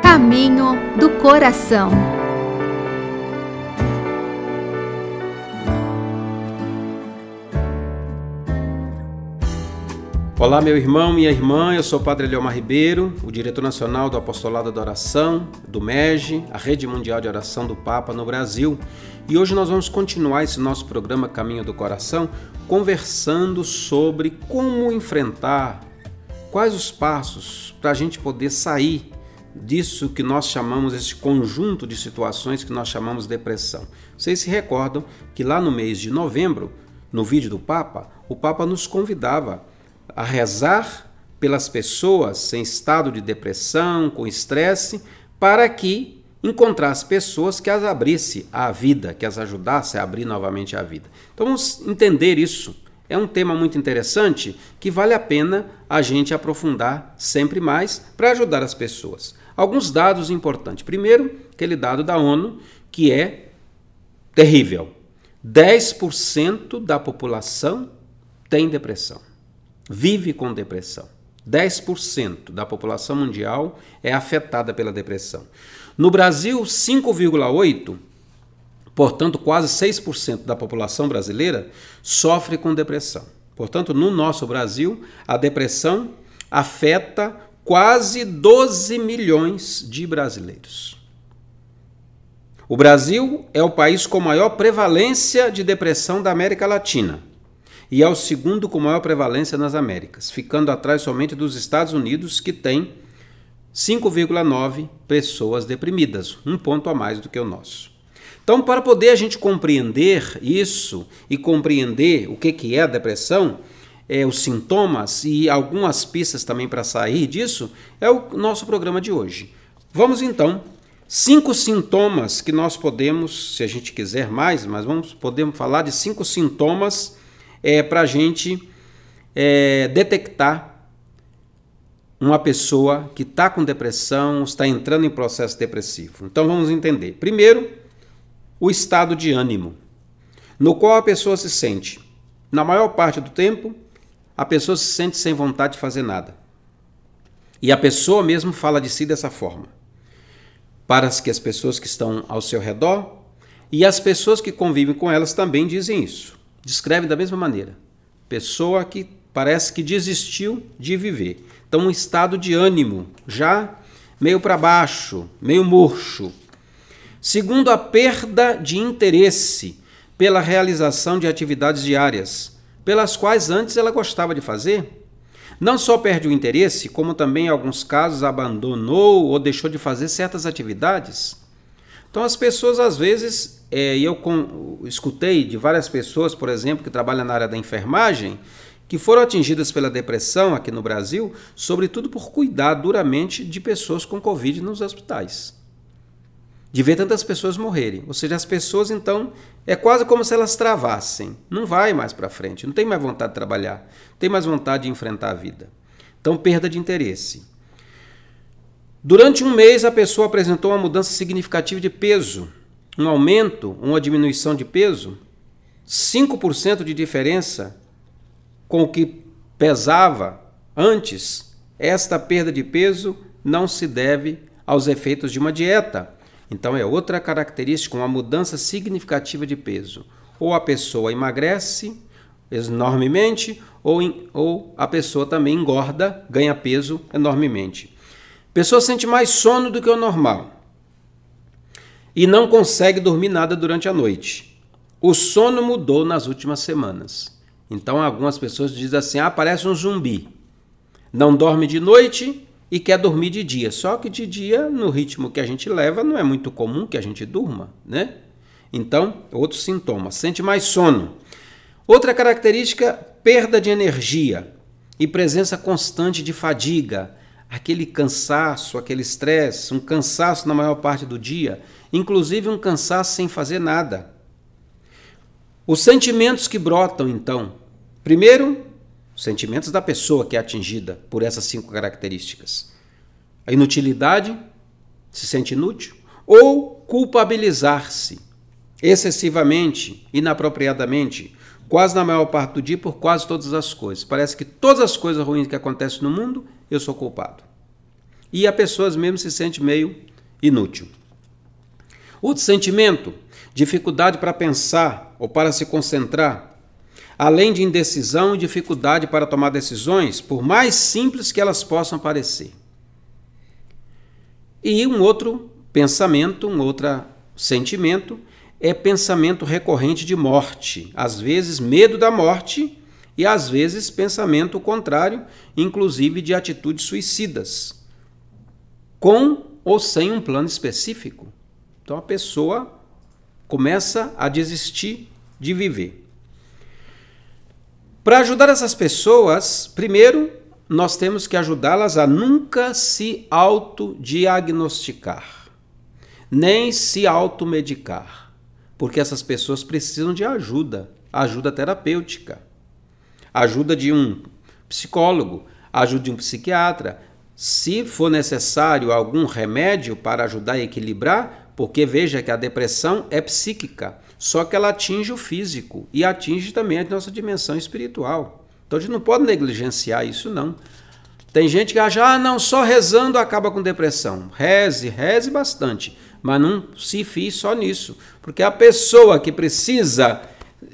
Caminho do Coração. Olá, meu irmão, minha irmã, eu sou o Padre Leomar Ribeiro, o diretor nacional do Apostolado da Oração, do MEG, a Rede Mundial de Oração do Papa no Brasil. E hoje nós vamos continuar esse nosso programa Caminho do Coração, conversando sobre como enfrentar, quais os passos para a gente poder sair disso que nós chamamos, esse conjunto de situações que nós chamamos depressão. Vocês se recordam que lá no mês de novembro, no vídeo do Papa, o Papa nos convidava a rezar pelas pessoas em estado de depressão, com estresse, para que encontrasse pessoas que as abrisse à vida, que as ajudasse a abrir novamente a vida. Então vamos entender isso. É um tema muito interessante que vale a pena a gente aprofundar sempre mais para ajudar as pessoas. Alguns dados importantes. Primeiro, aquele dado da ONU que é terrível. 10% da população tem depressão vive com depressão. 10% da população mundial é afetada pela depressão. No Brasil, 5,8%, portanto, quase 6% da população brasileira sofre com depressão. Portanto, no nosso Brasil, a depressão afeta quase 12 milhões de brasileiros. O Brasil é o país com maior prevalência de depressão da América Latina e é o segundo com maior prevalência nas Américas, ficando atrás somente dos Estados Unidos, que tem 5,9 pessoas deprimidas, um ponto a mais do que o nosso. Então, para poder a gente compreender isso e compreender o que, que é a depressão, é, os sintomas e algumas pistas também para sair disso, é o nosso programa de hoje. Vamos então, cinco sintomas que nós podemos, se a gente quiser mais, mas vamos podemos falar de cinco sintomas é, para a gente é, detectar uma pessoa que está com depressão, está entrando em processo depressivo. Então vamos entender. Primeiro, o estado de ânimo, no qual a pessoa se sente. Na maior parte do tempo, a pessoa se sente sem vontade de fazer nada. E a pessoa mesmo fala de si dessa forma. Para que as pessoas que estão ao seu redor e as pessoas que convivem com elas também dizem isso descreve da mesma maneira. Pessoa que parece que desistiu de viver. Então, um estado de ânimo, já meio para baixo, meio murcho. Segundo, a perda de interesse pela realização de atividades diárias, pelas quais antes ela gostava de fazer. Não só perde o interesse, como também, em alguns casos, abandonou ou deixou de fazer certas atividades então as pessoas às vezes, é, eu com, escutei de várias pessoas, por exemplo, que trabalham na área da enfermagem, que foram atingidas pela depressão aqui no Brasil, sobretudo por cuidar duramente de pessoas com Covid nos hospitais. De ver tantas pessoas morrerem. Ou seja, as pessoas então é quase como se elas travassem. Não vai mais para frente, não tem mais vontade de trabalhar, não tem mais vontade de enfrentar a vida. Então, perda de interesse. Durante um mês, a pessoa apresentou uma mudança significativa de peso, um aumento, uma diminuição de peso, 5% de diferença com o que pesava antes. Esta perda de peso não se deve aos efeitos de uma dieta. Então, é outra característica, uma mudança significativa de peso. Ou a pessoa emagrece enormemente, ou, ou a pessoa também engorda, ganha peso enormemente pessoa sente mais sono do que o normal e não consegue dormir nada durante a noite. O sono mudou nas últimas semanas. Então algumas pessoas dizem assim: "Ah, parece um zumbi. Não dorme de noite e quer dormir de dia". Só que de dia, no ritmo que a gente leva, não é muito comum que a gente durma, né? Então, outro sintoma, sente mais sono. Outra característica, perda de energia e presença constante de fadiga, aquele cansaço, aquele estresse, um cansaço na maior parte do dia, inclusive um cansaço sem fazer nada. Os sentimentos que brotam, então. Primeiro, os sentimentos da pessoa que é atingida por essas cinco características. A inutilidade, se sente inútil, ou culpabilizar-se excessivamente, inapropriadamente, quase na maior parte do dia por quase todas as coisas. Parece que todas as coisas ruins que acontecem no mundo eu sou culpado. E a pessoa mesmo se sente meio inútil. Outro sentimento, dificuldade para pensar ou para se concentrar, além de indecisão e dificuldade para tomar decisões, por mais simples que elas possam parecer. E um outro pensamento, um outro sentimento, é pensamento recorrente de morte, às vezes medo da morte e às vezes pensamento contrário, inclusive de atitudes suicidas, com ou sem um plano específico. Então a pessoa começa a desistir de viver. Para ajudar essas pessoas, primeiro nós temos que ajudá-las a nunca se autodiagnosticar, nem se automedicar, porque essas pessoas precisam de ajuda, ajuda terapêutica ajuda de um psicólogo, ajuda de um psiquiatra. Se for necessário algum remédio para ajudar a equilibrar, porque veja que a depressão é psíquica, só que ela atinge o físico e atinge também a nossa dimensão espiritual. Então a gente não pode negligenciar isso, não. Tem gente que acha, ah, não, só rezando acaba com depressão. Reze, reze bastante, mas não se fie só nisso, porque a pessoa que precisa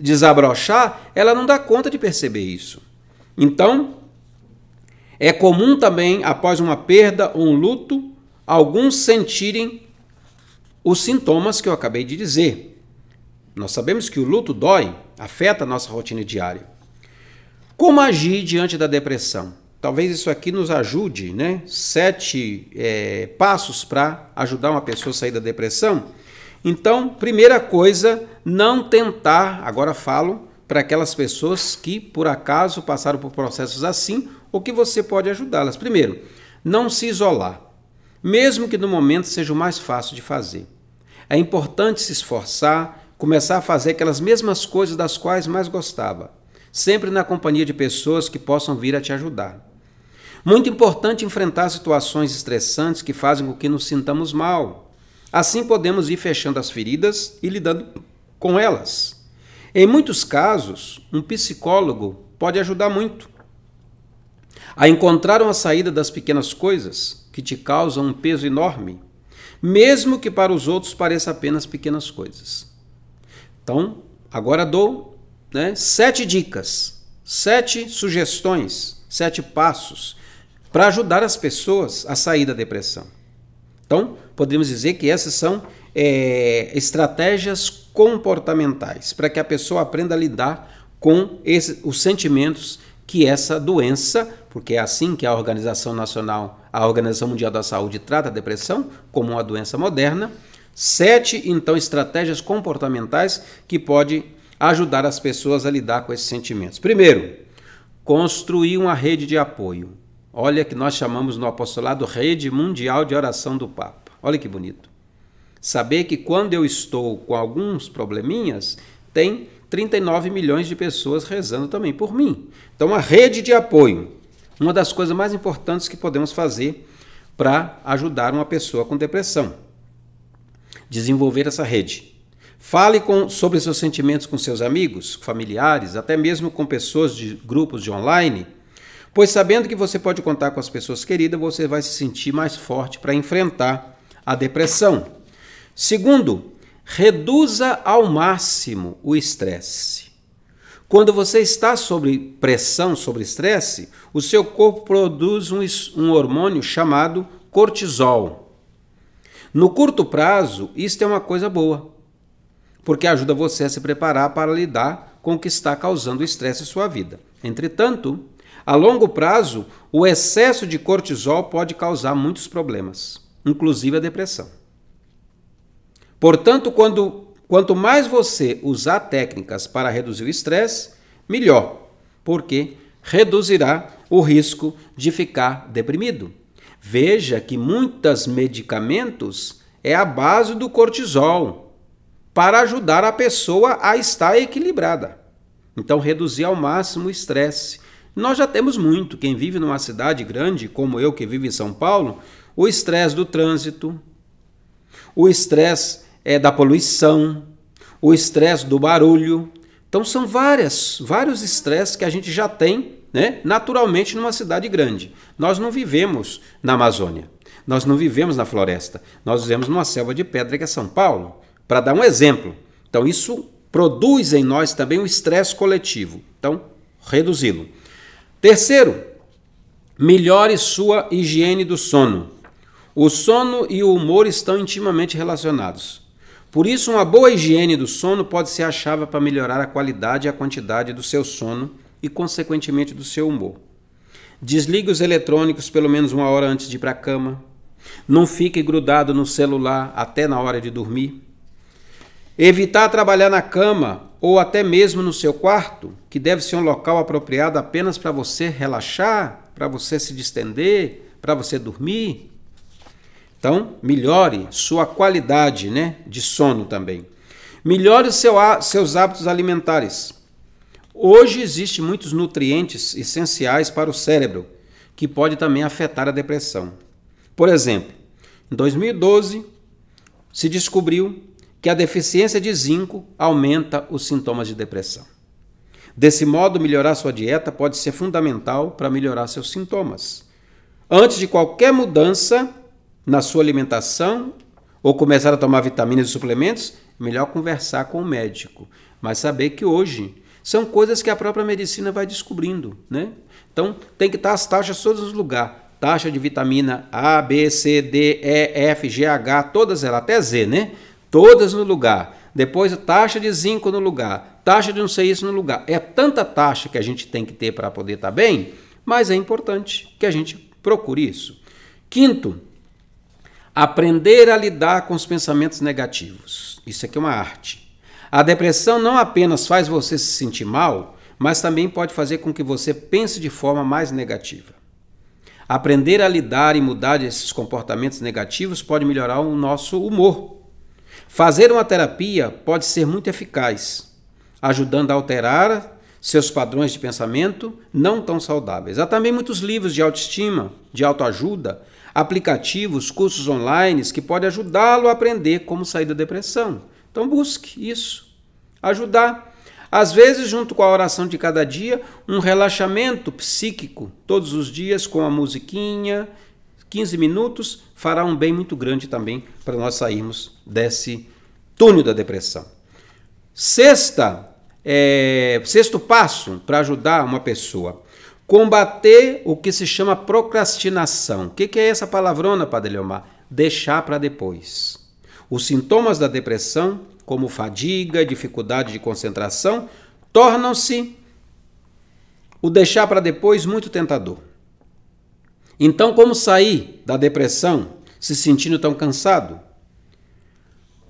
desabrochar, ela não dá conta de perceber isso. Então, é comum também, após uma perda ou um luto, alguns sentirem os sintomas que eu acabei de dizer. Nós sabemos que o luto dói, afeta a nossa rotina diária. Como agir diante da depressão? Talvez isso aqui nos ajude, né? Sete é, passos para ajudar uma pessoa a sair da depressão. Então, primeira coisa, não tentar, agora falo para aquelas pessoas que por acaso passaram por processos assim, o que você pode ajudá-las. Primeiro, não se isolar, mesmo que no momento seja o mais fácil de fazer. É importante se esforçar, começar a fazer aquelas mesmas coisas das quais mais gostava, sempre na companhia de pessoas que possam vir a te ajudar. Muito importante enfrentar situações estressantes que fazem com que nos sintamos mal, Assim podemos ir fechando as feridas e lidando com elas. Em muitos casos, um psicólogo pode ajudar muito a encontrar uma saída das pequenas coisas que te causam um peso enorme, mesmo que para os outros pareça apenas pequenas coisas. Então, agora dou né, sete dicas, sete sugestões, sete passos para ajudar as pessoas a sair da depressão. Então, poderíamos dizer que essas são é, estratégias comportamentais para que a pessoa aprenda a lidar com esse, os sentimentos que essa doença, porque é assim que a Organização Nacional, a Organização Mundial da Saúde trata a depressão como uma doença moderna. Sete, então, estratégias comportamentais que pode ajudar as pessoas a lidar com esses sentimentos. Primeiro, construir uma rede de apoio. Olha que nós chamamos no apostolado Rede Mundial de Oração do Papa. Olha que bonito. Saber que quando eu estou com alguns probleminhas, tem 39 milhões de pessoas rezando também por mim. Então, a rede de apoio, uma das coisas mais importantes que podemos fazer para ajudar uma pessoa com depressão. Desenvolver essa rede. Fale com, sobre seus sentimentos com seus amigos, familiares, até mesmo com pessoas de grupos de online Pois sabendo que você pode contar com as pessoas queridas, você vai se sentir mais forte para enfrentar a depressão. Segundo, reduza ao máximo o estresse. Quando você está sob pressão, sobre estresse, o seu corpo produz um, um hormônio chamado cortisol. No curto prazo, isto é uma coisa boa, porque ajuda você a se preparar para lidar com o que está causando estresse em sua vida. Entretanto, a longo prazo, o excesso de cortisol pode causar muitos problemas, inclusive a depressão. Portanto, quando, quanto mais você usar técnicas para reduzir o estresse, melhor, porque reduzirá o risco de ficar deprimido. Veja que muitos medicamentos é a base do cortisol para ajudar a pessoa a estar equilibrada. Então, reduzir ao máximo o estresse nós já temos muito. Quem vive numa cidade grande, como eu que vivo em São Paulo, o estresse do trânsito, o estresse é, da poluição, o estresse do barulho. Então são várias, vários estresses que a gente já tem né, naturalmente numa cidade grande. Nós não vivemos na Amazônia, nós não vivemos na floresta, nós vivemos numa selva de pedra que é São Paulo, para dar um exemplo. Então isso produz em nós também um estresse coletivo. Então, reduzi-lo. Terceiro, melhore sua higiene do sono. O sono e o humor estão intimamente relacionados. Por isso, uma boa higiene do sono pode ser a chave para melhorar a qualidade e a quantidade do seu sono e, consequentemente, do seu humor. Desligue os eletrônicos pelo menos uma hora antes de ir para a cama. Não fique grudado no celular até na hora de dormir. Evitar trabalhar na cama ou até mesmo no seu quarto, que deve ser um local apropriado apenas para você relaxar, para você se distender, para você dormir. Então, melhore sua qualidade né, de sono também. Melhore seu, seus hábitos alimentares. Hoje existem muitos nutrientes essenciais para o cérebro, que pode também afetar a depressão. Por exemplo, em 2012 se descobriu que a deficiência de zinco aumenta os sintomas de depressão. Desse modo, melhorar sua dieta pode ser fundamental para melhorar seus sintomas. Antes de qualquer mudança na sua alimentação ou começar a tomar vitaminas e suplementos, é melhor conversar com o médico, mas saber que hoje são coisas que a própria medicina vai descobrindo, né? Então, tem que estar as taxas todas os lugares taxa de vitamina A, B, C, D, E, F, G, H, todas elas, até Z, né? todas no lugar. Depois a taxa de zinco no lugar, taxa de não sei isso no lugar. É tanta taxa que a gente tem que ter para poder estar tá bem, mas é importante que a gente procure isso. Quinto, aprender a lidar com os pensamentos negativos. Isso aqui é uma arte. A depressão não apenas faz você se sentir mal, mas também pode fazer com que você pense de forma mais negativa. Aprender a lidar e mudar esses comportamentos negativos pode melhorar o nosso humor, Fazer uma terapia pode ser muito eficaz, ajudando a alterar seus padrões de pensamento não tão saudáveis. Há também muitos livros de autoestima, de autoajuda, aplicativos, cursos online que podem ajudá-lo a aprender como sair da depressão. Então busque isso, ajudar. Às vezes, junto com a oração de cada dia, um relaxamento psíquico, todos os dias com a musiquinha, 15 minutos, fará um bem muito grande também para nós sairmos desse túnel da depressão. Sexta, é, sexto passo para ajudar uma pessoa combater o que se chama procrastinação. O que, que, é essa palavrona, Padre Leomar? Deixar para depois. Os sintomas da depressão, como fadiga, dificuldade de concentração, tornam-se o deixar para depois muito tentador. Então, como sair da depressão se sentindo tão cansado?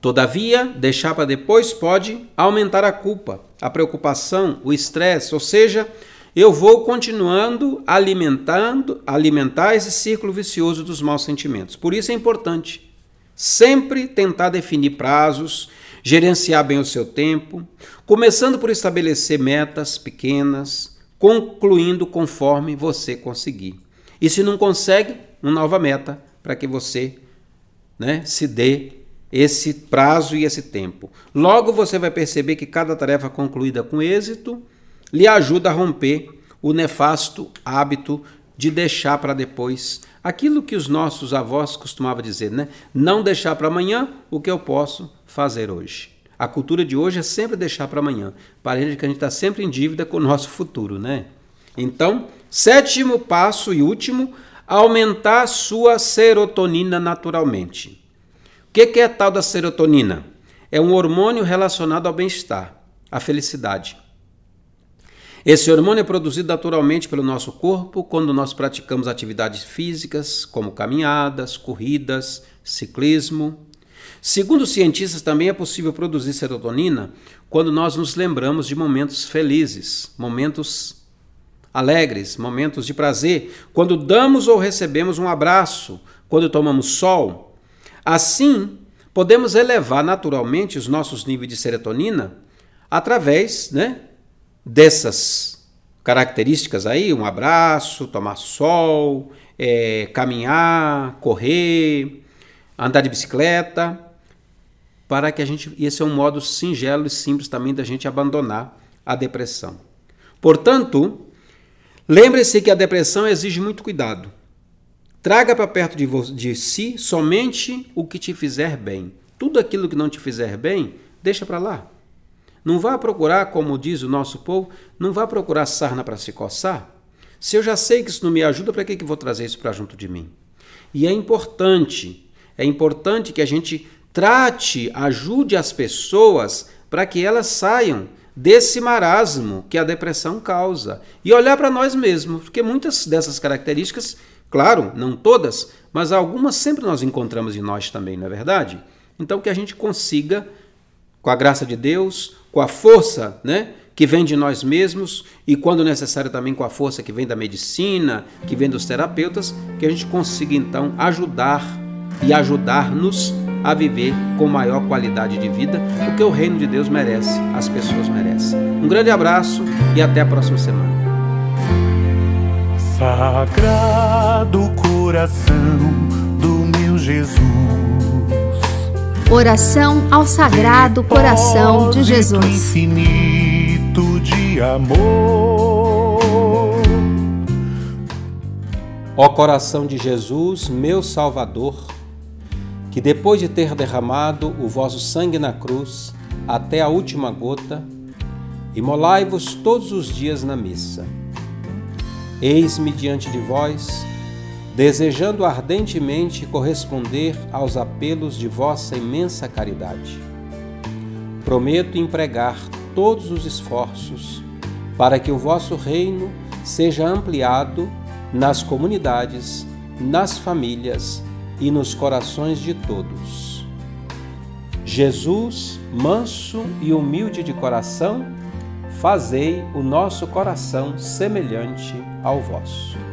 Todavia, deixar para depois pode aumentar a culpa, a preocupação, o estresse, ou seja, eu vou continuando alimentando, alimentar esse círculo vicioso dos maus sentimentos. Por isso é importante sempre tentar definir prazos, gerenciar bem o seu tempo, começando por estabelecer metas pequenas, concluindo conforme você conseguir. E se não consegue, uma nova meta para que você né, se dê esse prazo e esse tempo. Logo você vai perceber que cada tarefa concluída com êxito lhe ajuda a romper o nefasto hábito de deixar para depois aquilo que os nossos avós costumavam dizer, né? Não deixar para amanhã o que eu posso fazer hoje. A cultura de hoje é sempre deixar para amanhã. Parece que a gente está sempre em dívida com o nosso futuro, né? Então, Sétimo passo e último, aumentar sua serotonina naturalmente. O que é a tal da serotonina? É um hormônio relacionado ao bem-estar, à felicidade. Esse hormônio é produzido naturalmente pelo nosso corpo quando nós praticamos atividades físicas, como caminhadas, corridas, ciclismo. Segundo os cientistas, também é possível produzir serotonina quando nós nos lembramos de momentos felizes, momentos alegres, momentos de prazer, quando damos ou recebemos um abraço, quando tomamos sol. Assim, podemos elevar naturalmente os nossos níveis de serotonina através né, dessas características aí, um abraço, tomar sol, é, caminhar, correr, andar de bicicleta, para que a gente, esse é um modo singelo e simples também da gente abandonar a depressão. Portanto, Lembre-se que a depressão exige muito cuidado. Traga para perto de, de, si somente o que te fizer bem. Tudo aquilo que não te fizer bem, deixa para lá. Não vá procurar, como diz o nosso povo, não vá procurar sarna para se coçar. Se eu já sei que isso não me ajuda, para que, que vou trazer isso para junto de mim? E é importante, é importante que a gente trate, ajude as pessoas para que elas saiam desse marasmo que a depressão causa e olhar para nós mesmos, porque muitas dessas características, claro, não todas, mas algumas sempre nós encontramos em nós também, não é verdade? Então que a gente consiga, com a graça de Deus, com a força, né, que vem de nós mesmos e quando necessário também com a força que vem da medicina, que vem dos terapeutas, que a gente consiga então ajudar e ajudar-nos a viver com maior qualidade de vida, porque o reino de Deus merece, as pessoas merecem. Um grande abraço e até a próxima semana. Sagrado coração do meu Jesus. Oração ao Sagrado Coração de Jesus. Infinito de amor. Ó coração de Jesus, meu Salvador que depois de ter derramado o vosso sangue na cruz, até a última gota, imolai-vos todos os dias na missa. Eis-me diante de vós, desejando ardentemente corresponder aos apelos de vossa imensa caridade. Prometo empregar todos os esforços para que o vosso reino seja ampliado nas comunidades, nas famílias, e nos corações de todos. Jesus, manso e humilde de coração, fazei o nosso coração semelhante ao vosso.